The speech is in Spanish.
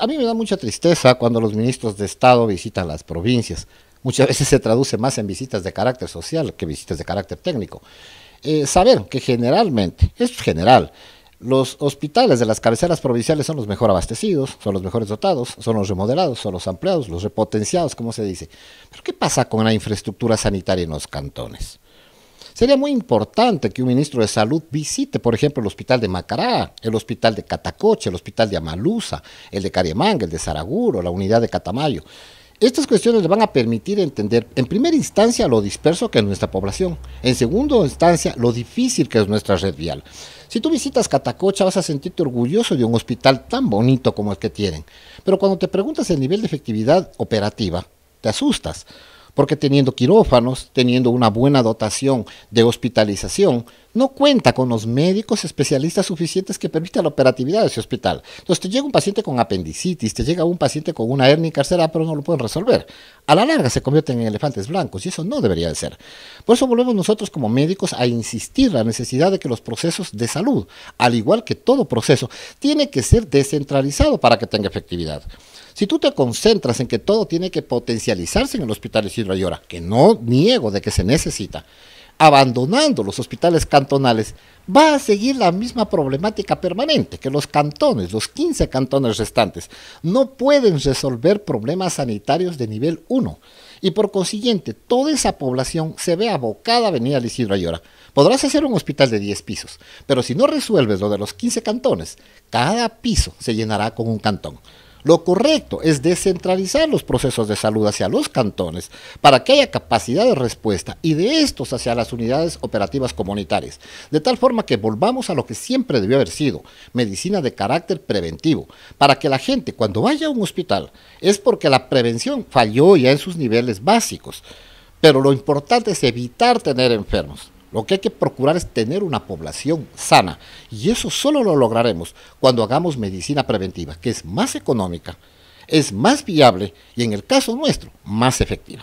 A mí me da mucha tristeza cuando los ministros de Estado visitan las provincias. Muchas veces se traduce más en visitas de carácter social que visitas de carácter técnico. Eh, saber que generalmente, es general, los hospitales de las cabeceras provinciales son los mejor abastecidos, son los mejores dotados, son los remodelados, son los ampliados, los repotenciados, como se dice. Pero ¿qué pasa con la infraestructura sanitaria en los cantones? Sería muy importante que un ministro de Salud visite, por ejemplo, el hospital de Macará, el hospital de Catacoche, el hospital de Amalusa, el de Cariamanga, el de Saraguro, la unidad de Catamayo. Estas cuestiones le van a permitir entender, en primera instancia, lo disperso que es nuestra población, en segunda instancia, lo difícil que es nuestra red vial. Si tú visitas Catacocha, vas a sentirte orgulloso de un hospital tan bonito como el que tienen, pero cuando te preguntas el nivel de efectividad operativa, te asustas porque teniendo quirófanos, teniendo una buena dotación de hospitalización, no cuenta con los médicos especialistas suficientes que permitan la operatividad de ese hospital. Entonces te llega un paciente con apendicitis, te llega un paciente con una hernia carcera, pero no lo pueden resolver. A la larga se convierten en elefantes blancos y eso no debería de ser. Por eso volvemos nosotros como médicos a insistir la necesidad de que los procesos de salud, al igual que todo proceso, tiene que ser descentralizado para que tenga efectividad. Si tú te concentras en que todo tiene que potencializarse en el hospital Isidro Ayora, que no niego de que se necesita, abandonando los hospitales cantonales, va a seguir la misma problemática permanente, que los cantones, los 15 cantones restantes, no pueden resolver problemas sanitarios de nivel 1. Y por consiguiente, toda esa población se ve abocada a venir al Isidro Ayora. Podrás hacer un hospital de 10 pisos, pero si no resuelves lo de los 15 cantones, cada piso se llenará con un cantón. Lo correcto es descentralizar los procesos de salud hacia los cantones para que haya capacidad de respuesta y de estos hacia las unidades operativas comunitarias, de tal forma que volvamos a lo que siempre debió haber sido, medicina de carácter preventivo, para que la gente cuando vaya a un hospital es porque la prevención falló ya en sus niveles básicos, pero lo importante es evitar tener enfermos. Lo que hay que procurar es tener una población sana y eso solo lo lograremos cuando hagamos medicina preventiva, que es más económica, es más viable y en el caso nuestro, más efectiva.